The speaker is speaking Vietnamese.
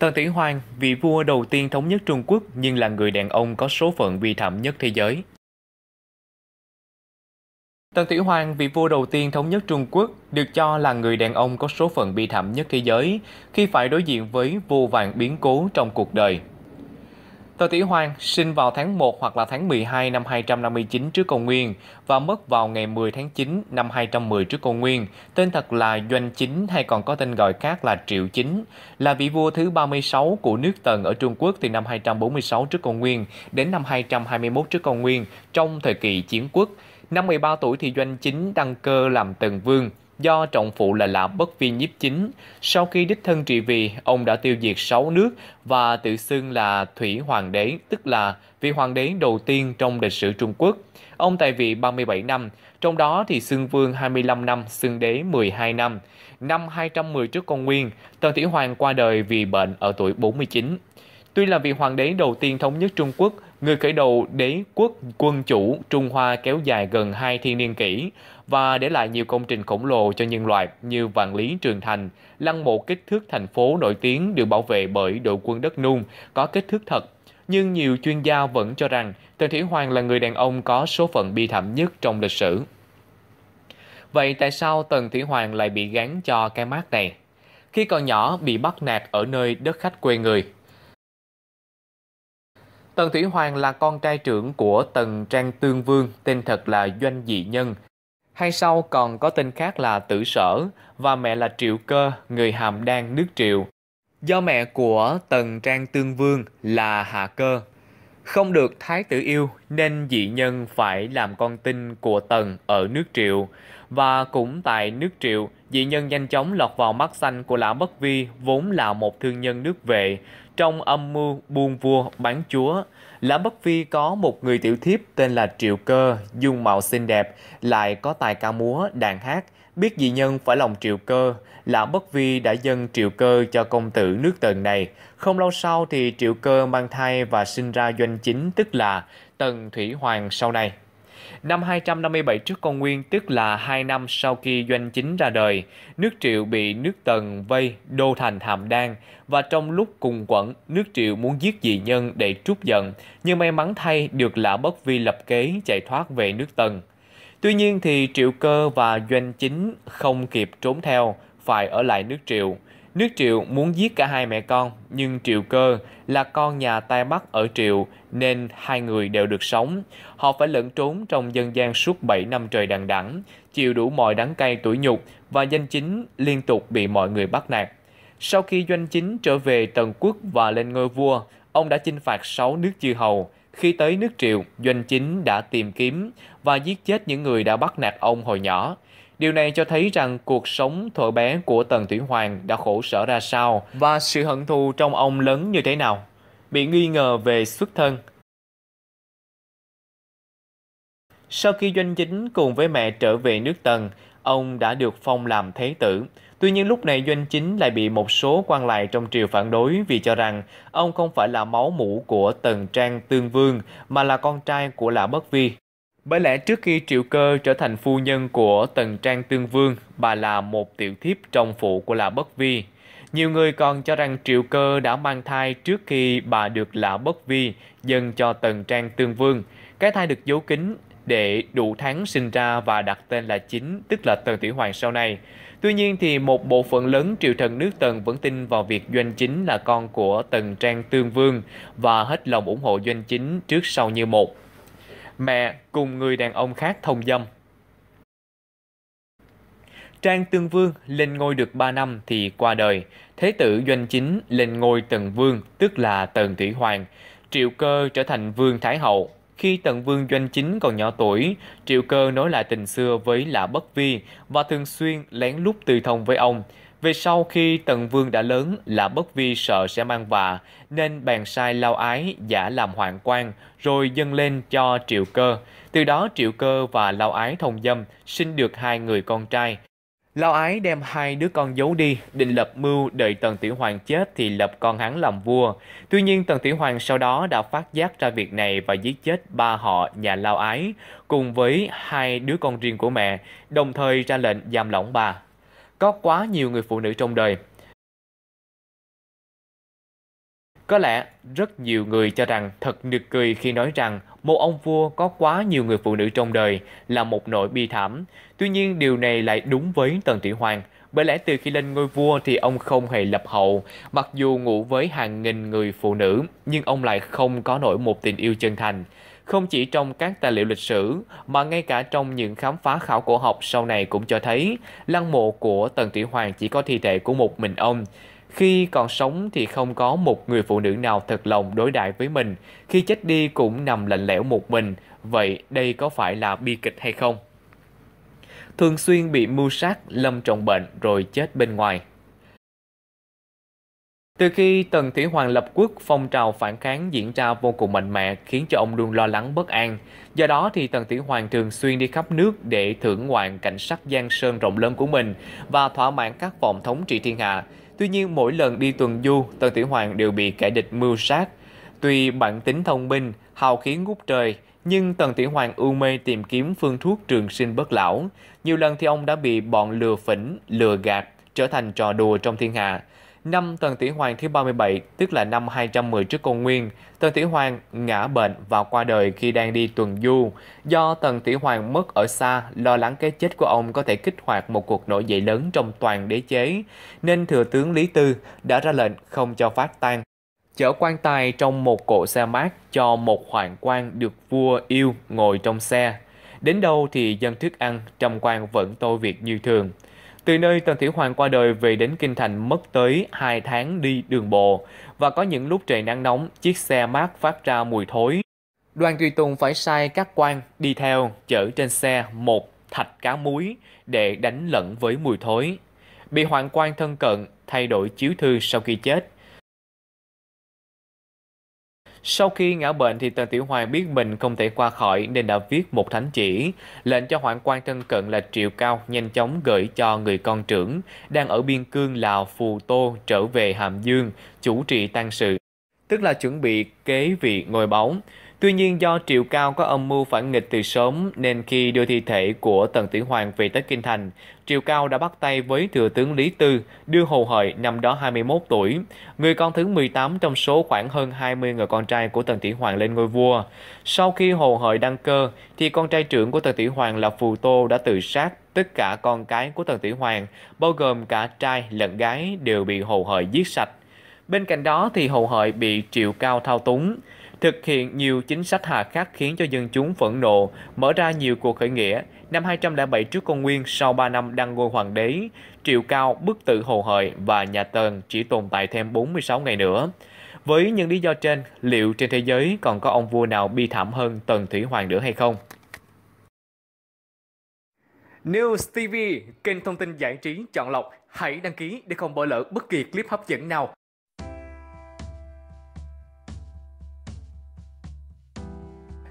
Tần Tiễn Hoàng, vị vua đầu tiên thống nhất Trung Quốc nhưng là người đàn ông có số phận bi thảm nhất thế giới. Tần Tiễn Hoàng, vị vua đầu tiên thống nhất Trung Quốc, được cho là người đàn ông có số phận bi thảm nhất thế giới khi phải đối diện với vô vàng biến cố trong cuộc đời. Tô Tỷ Hoan sinh vào tháng 1 hoặc là tháng 12 năm 259 trước công nguyên và mất vào ngày 10 tháng 9 năm 210 trước công nguyên. Tên thật là Doanh Chính hay còn có tên gọi khác là Triệu Chính, là vị vua thứ 36 của nước Tần ở Trung Quốc từ năm 246 trước công nguyên đến năm 221 trước công nguyên trong thời kỳ chiến quốc. Năm 13 tuổi thì Doanh Chính đăng cơ làm Tần Vương, do trọng phụ là Lã Bất Vi nhiếp chính. Sau khi đích thân trị vì, ông đã tiêu diệt sáu nước và tự xưng là Thủy Hoàng đế, tức là vị hoàng đế đầu tiên trong lịch sử Trung Quốc. Ông tại vị 37 năm, trong đó thì xưng vương 25 năm, xưng đế 12 năm. Năm 210 trước công nguyên, Tần Thủy Hoàng qua đời vì bệnh ở tuổi 49. Tuy là vị hoàng đế đầu tiên thống nhất Trung Quốc, người khởi đầu đế quốc quân chủ Trung Hoa kéo dài gần hai thiên niên kỷ và để lại nhiều công trình khổng lồ cho nhân loại như Vạn Lý Trường Thành, lăng mộ kích thước thành phố nổi tiếng được bảo vệ bởi đội quân đất nung có kích thước thật. Nhưng nhiều chuyên gia vẫn cho rằng Tần Thủy Hoàng là người đàn ông có số phận bi thảm nhất trong lịch sử. Vậy tại sao Tần Thủy Hoàng lại bị gán cho cái mát này? Khi còn nhỏ bị bắt nạt ở nơi đất khách quê người, Tần Thủy Hoàng là con trai trưởng của Tần Trang Tương Vương, tên thật là Doanh Dị Nhân. Hay sau còn có tên khác là Tử Sở và mẹ là Triệu Cơ, người hàm đan nước Triệu. Do mẹ của Tần Trang Tương Vương là Hạ Cơ. Không được thái tử yêu nên dị nhân phải làm con tin của Tần ở nước Triệu và cũng tại nước Triệu Dị nhân nhanh chóng lọt vào mắt xanh của Lã Bất Vi, vốn là một thương nhân nước vệ. Trong âm mưu buôn vua bán chúa, Lã Bất Vi có một người tiểu thiếp tên là Triệu Cơ, dung mạo xinh đẹp, lại có tài ca múa, đàn hát. Biết dị nhân phải lòng Triệu Cơ, Lã Bất Vi đã dâng Triệu Cơ cho công tử nước tần này. Không lâu sau thì Triệu Cơ mang thai và sinh ra doanh chính tức là Tần Thủy Hoàng sau này. Năm 257 trước công nguyên, tức là 2 năm sau khi Doanh Chính ra đời, nước Triệu bị nước Tần vây đô thành Hàm Đan và trong lúc cùng quẩn, nước Triệu muốn giết dị nhân để trút giận, nhưng may mắn thay được Lã Bất Vi lập kế chạy thoát về nước Tần. Tuy nhiên thì Triệu Cơ và Doanh Chính không kịp trốn theo, phải ở lại nước Triệu. Nước Triệu muốn giết cả hai mẹ con, nhưng Triệu Cơ là con nhà Tây Bắc ở Triệu nên hai người đều được sống. Họ phải lẫn trốn trong dân gian suốt 7 năm trời đằng đẵng, chịu đủ mọi đắng cay tủi nhục và danh chính liên tục bị mọi người bắt nạt. Sau khi doanh chính trở về Tần Quốc và lên ngôi vua, ông đã chinh phạt 6 nước chư hầu. Khi tới nước Triệu, doanh chính đã tìm kiếm và giết chết những người đã bắt nạt ông hồi nhỏ. Điều này cho thấy rằng cuộc sống thuở bé của Tần Thủy Hoàng đã khổ sở ra sao và sự hận thù trong ông lớn như thế nào. Bị nghi ngờ về xuất thân. Sau khi doanh chính cùng với mẹ trở về nước Tần, ông đã được phong làm thế tử. Tuy nhiên lúc này doanh chính lại bị một số quan lại trong triều phản đối vì cho rằng ông không phải là máu mũ của Tần Trang Tương Vương mà là con trai của Lã Bất Vi. Bởi lẽ trước khi Triệu Cơ trở thành phu nhân của Tần Trang Tương Vương, bà là một tiểu thiếp trong phủ của Lã Bất Vi. Nhiều người còn cho rằng Triệu Cơ đã mang thai trước khi bà được Lã Bất Vi dâng cho Tần Trang Tương Vương. Cái thai được giấu kín để đủ tháng sinh ra và đặt tên là chính, tức là Tần thủy Hoàng sau này. Tuy nhiên thì một bộ phận lớn triều thần nước Tần vẫn tin vào việc Doanh Chính là con của Tần Trang Tương Vương và hết lòng ủng hộ Doanh Chính trước sau như một mẹ cùng người đàn ông khác thông dâm. Trang Tương Vương lên ngôi được 3 năm thì qua đời, Thế tử Doanh Chính lên ngôi Tần Vương, tức là Tần Thủy Hoàng, Triệu Cơ trở thành Vương Thái Hậu. Khi Tần Vương Doanh Chính còn nhỏ tuổi, Triệu Cơ nối lại tình xưa với Lã Bất Vi và thường xuyên lén lút từ thông với ông. Về sau khi Tần Vương đã lớn là bất vi sợ sẽ mang vạ, nên bèn sai lao ái giả làm hoàng quan, rồi dâng lên cho Triệu Cơ. Từ đó Triệu Cơ và lao ái thông dâm sinh được hai người con trai. Lao ái đem hai đứa con giấu đi, định lập mưu đợi Tần Tiểu Hoàng chết thì lập con hắn làm vua. Tuy nhiên Tần Tiểu Hoàng sau đó đã phát giác ra việc này và giết chết ba họ nhà Lao ái cùng với hai đứa con riêng của mẹ, đồng thời ra lệnh giam lỏng bà có quá nhiều người phụ nữ trong đời. Có lẽ rất nhiều người cho rằng thật nực cười khi nói rằng một ông vua có quá nhiều người phụ nữ trong đời là một nỗi bi thảm. Tuy nhiên điều này lại đúng với Tần Thủy Hoàng, bởi lẽ từ khi lên ngôi vua thì ông không hề lập hậu, mặc dù ngủ với hàng nghìn người phụ nữ, nhưng ông lại không có nổi một tình yêu chân thành. Không chỉ trong các tài liệu lịch sử mà ngay cả trong những khám phá khảo cổ học sau này cũng cho thấy lăng mộ của Tần Thủy Hoàng chỉ có thi thể của một mình ông. Khi còn sống thì không có một người phụ nữ nào thật lòng đối đại với mình, khi chết đi cũng nằm lạnh lẽo một mình, vậy đây có phải là bi kịch hay không? Thường xuyên bị mưu sát, lâm trọng bệnh rồi chết bên ngoài. Từ khi Tần Thủy Hoàng lập quốc, phong trào phản kháng diễn ra vô cùng mạnh mẽ, khiến cho ông luôn lo lắng bất an. Do đó thì Tần Thủy Hoàng thường xuyên đi khắp nước để thưởng ngoạn cảnh sắc giang sơn rộng lớn của mình và thỏa mãn các vọng thống trị thiên hạ. Tuy nhiên mỗi lần đi tuần du, Tần Thủy Hoàng đều bị kẻ địch mưu sát. Tuy bản tính thông minh, hào khí ngút trời, nhưng Tần Thủy Hoàng ưu mê tìm kiếm phương thuốc trường sinh bất lão. Nhiều lần thì ông đã bị bọn lừa phỉnh, lừa gạt, trở thành trò đùa trong thiên hạ. Năm Tần Tỷ Hoàng thứ 37, tức là năm 210 trước công nguyên, Tần Tỷ Hoàng ngã bệnh và qua đời khi đang đi tuần du. Do Tần Tỷ Hoàng mất ở xa, lo lắng cái chết của ông có thể kích hoạt một cuộc nổi dậy lớn trong toàn đế chế, nên Thừa tướng Lý Tư đã ra lệnh không cho phát tang chở quan tài trong một cỗ xe mát cho một hoàng quan được vua yêu ngồi trong xe. Đến đâu thì dân thức ăn, trầm quan vẫn tô việc như thường. Từ nơi Tần Thủy Hoàng qua đời về đến Kinh Thành mất tới 2 tháng đi đường bộ và có những lúc trời nắng nóng, chiếc xe mát phát ra mùi thối. Đoàn Tùy Tùng phải sai các quan đi theo chở trên xe một thạch cá muối để đánh lẫn với mùi thối. Bị hoàng quan thân cận thay đổi chiếu thư sau khi chết – sau khi ngã bệnh thì Tần Tiểu Hoàng biết mình không thể qua khỏi nên đã viết một thánh chỉ, lệnh cho Hoàng quan thân cận là Triệu Cao nhanh chóng gửi cho người con trưởng đang ở biên cương Lào Phù Tô trở về Hàm Dương, chủ trì tang sự, tức là chuẩn bị kế vị ngồi bóng. Tuy nhiên do Triệu Cao có âm mưu phản nghịch từ sớm nên khi đưa thi thể của Tần Tử Hoàng về tới Kinh Thành, Triệu Cao đã bắt tay với Thừa tướng Lý Tư, đưa Hồ Hợi năm đó 21 tuổi, người con thứ 18 trong số khoảng hơn 20 người con trai của Tần Tử Hoàng lên ngôi vua. Sau khi Hồ Hợi đăng cơ, thì con trai trưởng của Tần Tử Hoàng là Phù Tô đã tự sát. Tất cả con cái của Tần Tử Hoàng, bao gồm cả trai lẫn gái, đều bị Hồ Hợi giết sạch. Bên cạnh đó thì Hồ Hợi bị Triệu Cao thao túng thực hiện nhiều chính sách hà khắc khiến cho dân chúng phẫn nộ, mở ra nhiều cuộc khởi nghĩa. Năm 207 trước công nguyên, sau 3 năm đăng ngôi hoàng đế, Triệu Cao bức tự Hồ Hợi và nhà Tần chỉ tồn tại thêm 46 ngày nữa. Với những lý do trên, liệu trên thế giới còn có ông vua nào bi thảm hơn Tần Thủy Hoàng nữa hay không? News TV, kênh thông tin giải trí chọn lọc. Hãy đăng ký để không bỏ lỡ bất kỳ clip hấp dẫn nào